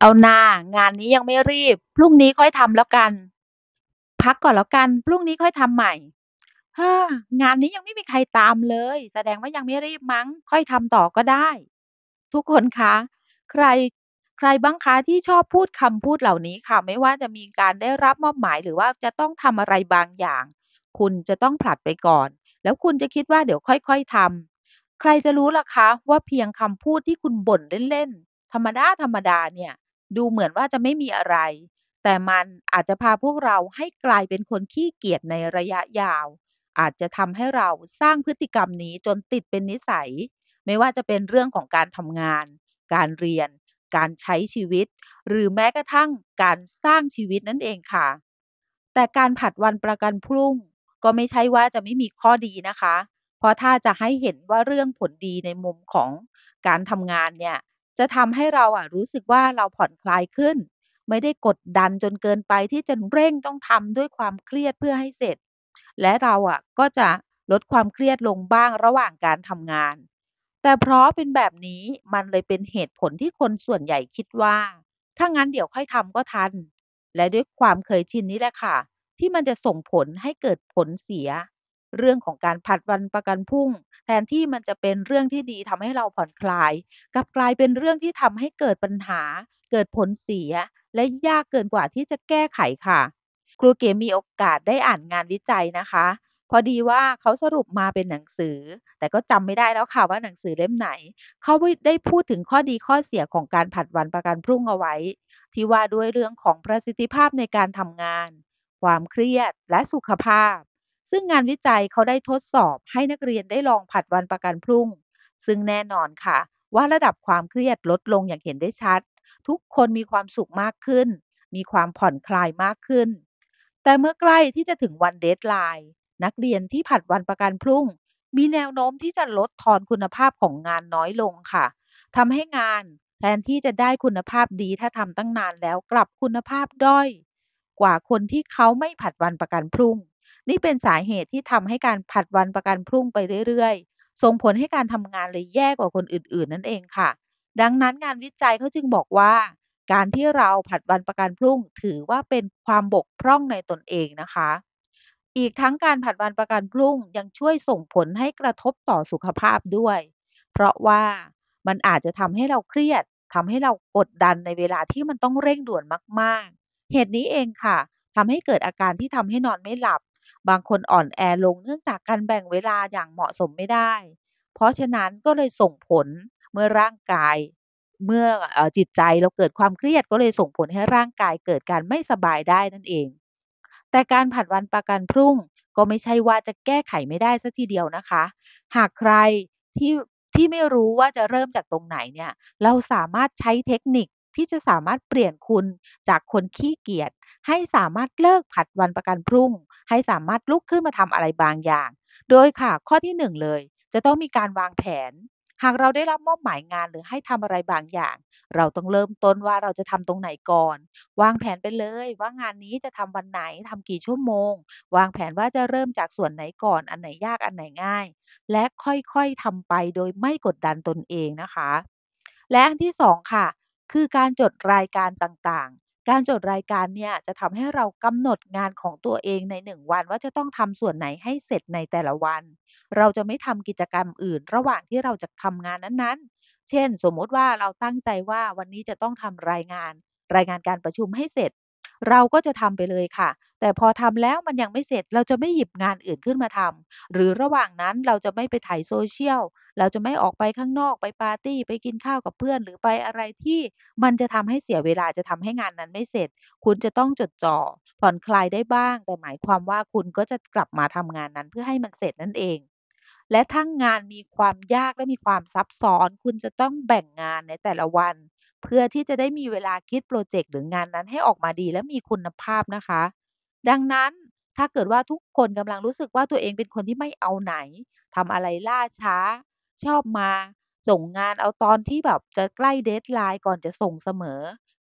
เอานางานนี้ยังไม่รีบ พรุ่งนี้ค่อยทำแล้วกัน พักก่อนแล้วกัน พรุ่งนี้ค่อยทำใหม่ฮ้งานนี้ยังไม่มีใครตามเลย แสดงว่ายังไม่รีบมั้ง ค่อยทำต่อก็ได้ ทุกคนคะ ใครใครบ้างคะที่ชอบพูดคำพูดเหล่านี้ค่ะ ไม่ว่าจะมีการได้รับมอบหมายหรือว่าจะต้องทำอะไรบางอย่าง คุณจะต้องผลัดไปก่อน แล้วคุณจะคิดว่าเดี๋ยวค่อยๆทำใครจะรู้ล่ะคะ ว่าเพียงคำพูดที่คุณบ่นเล่นๆธรรมดาธรรมดาเนี่ยดูเหมือนว่าจะไม่มีอะไร แต่มันอาจจะพาพวกเราให้กลายเป็นคนขี้เกียจในระยะยาว อาจจะทำให้เราสร้างพฤติกรรมนี้จนติดเป็นนิสัย ไม่ว่าจะเป็นเรื่องของการทำงาน การเรียน การใช้ชีวิต หรือแม้กระทั่งการสร้างชีวิตนั่นเองค่ะ แต่การผัดวันประกันพรุ่ง ก็ไม่ใช่ว่าจะไม่มีข้อดีนะคะ เพราะถ้าจะให้เห็นว่าเรื่องผลดีในมุมของการทำงานเนี่ยจะทำให้เราอ่ะรู้สึกว่าเราผ่อนคลายขึ้น ไม่ได้กดดันจนเกินไปที่จะเร่งต้องทำด้วยความเครียดเพื่อให้เสร็จ และเราอ่ะก็จะลดความเครียดลงบ้างระหว่างการทำงาน แต่เพราะเป็นแบบนี้มันเลยเป็นเหตุผลที่คนส่วนใหญ่คิดว่า ถ้างั้นเดี๋ยวค่อยทำก็ทันและด้วยความเคยชินนี้แหละค่ะ ที่มันจะส่งผลให้เกิดผลเสียเรื่องของการผัดวันประกันพรุ่ง แทนที่มันจะเป็นเรื่องที่ดีทำให้เราผ่อนคลายกลับกลายเป็นเรื่องที่ทำให้เกิดปัญหา เกิดผลเสีย และยากเกินกว่าที่จะแก้ไขค่ะ ครูเก๋มีโอกาสได้อ่านงานวิจัยนะคะ พอดีว่าเขาสรุปมาเป็นหนังสือ แต่ก็จำไม่ได้แล้วค่ะว่าหนังสือเล่มไหน เขาได้พูดถึงข้อดีข้อเสียของการผัดวันประกันพรุ่งเอาไว้ที่ว่าด้วยเรื่องของประสิทธิภาพในการทำงาน ความเครียดและสุขภาพซึ่งงานวิจัยเขาได้ทดสอบให้นักเรียนได้ลองผัดวันประกันพรุ่ง ซึ่งแน่นอนค่ะ ว่าระดับความเครียดลดลงอย่างเห็นได้ชัด ทุกคนมีความสุขมากขึ้น มีความผ่อนคลายมากขึ้น แต่เมื่อใกล้ที่จะถึงวันเดทไลน์ นักเรียนที่ผัดวันประกันพรุ่ง มีแนวโน้มที่จะลดทอนคุณภาพของงานน้อยลงค่ะทำให้งาน แทนที่จะได้คุณภาพดีถ้าทำตั้งนานแล้วกลับคุณภาพด้อยกว่าคนที่เขาไม่ผัดวันประกันพรุ่งนี่เป็นสาเหตุที่ทำให้การผัดวันประกันพรุ่งไปเรื่อย ๆ ส่งผลให้การทำงานเลยแย่กว่าคนอื่นๆนั่นเองค่ะ ดังนั้นงานวิจัยเขาจึงบอกว่า การที่เราผัดวันประกันพรุ่ง ถือว่าเป็นความบกพร่องในตนเองนะคะ อีกทั้งการผัดวันประกันพรุ่งยังช่วยส่งผลให้กระทบต่อสุขภาพด้วย เพราะว่ามันอาจจะทำให้เราเครียด ทำให้เรากดดันในเวลาที่มันต้องเร่งด่วนมากๆ เหตุนี้เองค่ะ ทำให้เกิดอาการที่ทำให้นอนไม่หลับบางคนอ่อนแอลงเนื่องจากการแบ่งเวลาอย่างเหมาะสมไม่ได้ เพราะฉะนั้นก็เลยส่งผลเมื่อร่างกาย เมื่ออจิตใจเราเกิดความเครียดก็เลยส่งผลให้ร่างกายเกิดการไม่สบายได้นั่นเอง แต่การผัดวันประกันพรุ่งก็ไม่ใช่ว่าจะแก้ไขไม่ได้สัทีเดียวนะคะ หากใครที่ที่ไม่รู้ว่าจะเริ่มจากตรงไหนเนี่ยเราสามารถใช้เทคนิคที่จะสามารถเปลี่ยนคุณจากคนขี้เกียจให้สามารถเลิกผัดวันประกันพรุ่ง ให้สามารถลุกขึ้นมาทำอะไรบางอย่าง โดยค่ะ ข้อที่หนึ่งเลย จะต้องมีการวางแผน หากเราได้รับมอบหมายงานหรือให้ทำอะไรบางอย่าง เราต้องเริ่มต้นว่าเราจะทำตรงไหนก่อน วางแผนไปเลยว่างานนี้จะทำวันไหนทำกี่ชั่วโมง วางแผนว่าจะเริ่มจากส่วนไหนก่อนอันไหนยากอันไหนง่าย และค่อยๆทำไปโดยไม่กดดันตนเองนะคะ และอันที่สองค่ะคือการจดรายการต่างๆ การจดรายการเนี่ยจะทำให้เรากำหนดงานของตัวเองในหนึ่งวันว่าจะต้องทำส่วนไหนให้เสร็จในแต่ละวัน เราจะไม่ทำกิจกรรมอื่น ระหว่างที่เราจะทำงานนั้นๆ เช่น สมมติว่าเราตั้งใจว่าวันนี้จะต้องทำรายงาน รายงานการประชุมให้เสร็จเราก็จะทำไปเลยค่ะ แต่พอทำแล้วมันยังไม่เสร็จ เราจะไม่หยิบงานอื่นขึ้นมาทำ หรือระหว่างนั้นเราจะไม่ไปถ่ายโซเชียล เราจะไม่ออกไปข้างนอกไปปาร์ตี้ไปกินข้าวกับเพื่อน หรือไปอะไรที่มันจะทำให้เสียเวลาจะทำให้งานนั้นไม่เสร็จ คุณจะต้องจดจ่อผ่อนคลายได้บ้าง แต่หมายความว่าคุณก็จะกลับมาทำงานนั้นเพื่อให้มันเสร็จนั่นเอง และทั้งงานมีความยากและมีความซับซ้อน คุณจะต้องแบ่งงานในแต่ละวันเพื่อที่จะได้มีเวลาคิดโปรเจกต์หรืองานนั้นให้ออกมาดีและมีคุณภาพนะคะ ดังนั้นถ้าเกิดว่าทุกคนกำลังรู้สึกว่าตัวเองเป็นคนที่ไม่เอาไหนทำอะไรล่าช้า ชอบมา ส่งงานเอาตอนที่แบบจะใกล้เดทไลน์ก่อนจะส่งเสมอ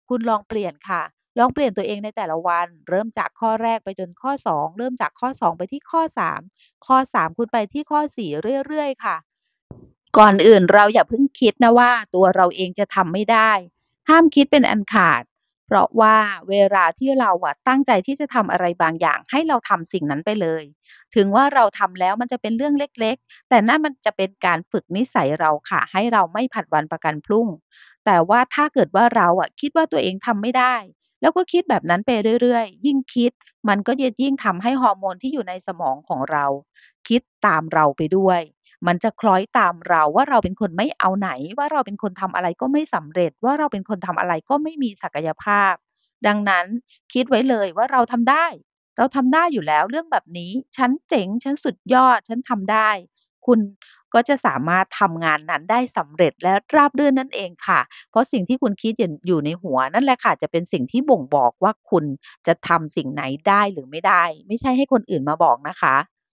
คุณลองเปลี่ยนค่ะ ลองเปลี่ยนตัวเองในแต่ละวัน เริ่มจากข้อแรกไปจนข้อ 2 เริ่มจากข้อ 2 ไปที่ข้อ3 ข้อ 3 คุณไปที่ข้อ 4 เรื่อยๆค่ะก่อนอื่นเราอย่าเพิ่งคิดนะว่าตัวเราเองจะทำไม่ได้ ห้ามคิดเป็นอันขาด เพราะว่าเวลาที่เราอะตั้งใจที่จะทำอะไรบางอย่าง ให้เราทำสิ่งนั้นไปเลย ถึงว่าเราทำแล้วมันจะเป็นเรื่องเล็กๆ แต่นั่นมันจะเป็นการฝึกนิสัยเราค่ะ ให้เราไม่ผัดวันประกันพรุ่ง แต่ว่าถ้าเกิดว่าเราอะคิดว่าตัวเองทำไม่ได้ แล้วก็คิดแบบนั้นไปเรื่อยๆ ยิ่งคิด มันก็จะยิ่งทำให้ฮอร์โมนที่อยู่ในสมองของเรา คิดตามเราไปด้วยมันจะคล้อยตามเราว่าเราเป็นคนไม่เอาไหน ว่าเราเป็นคนทำอะไรก็ไม่สำเร็จ ว่าเราเป็นคนทำอะไรก็ไม่มีศักยภาพ ดังนั้นคิดไว้เลยว่าเราทำได้ เราทำได้อยู่แล้วเรื่องแบบนี้ฉันเจ๋งฉันสุดยอด ฉันทำได้ คุณก็จะสามารถทำงานนั้นได้สำเร็จและราบเรื่อนนั่นเองค่ะ เพราะสิ่งที่คุณคิดอยู่ในหัว นั่นแหละค่ะจะเป็นสิ่งที่บ่งบอกว่าคุณจะทำสิ่งไหนได้หรือไม่ได้ ไม่ใช่ให้คนอื่นมาบอกนะคะ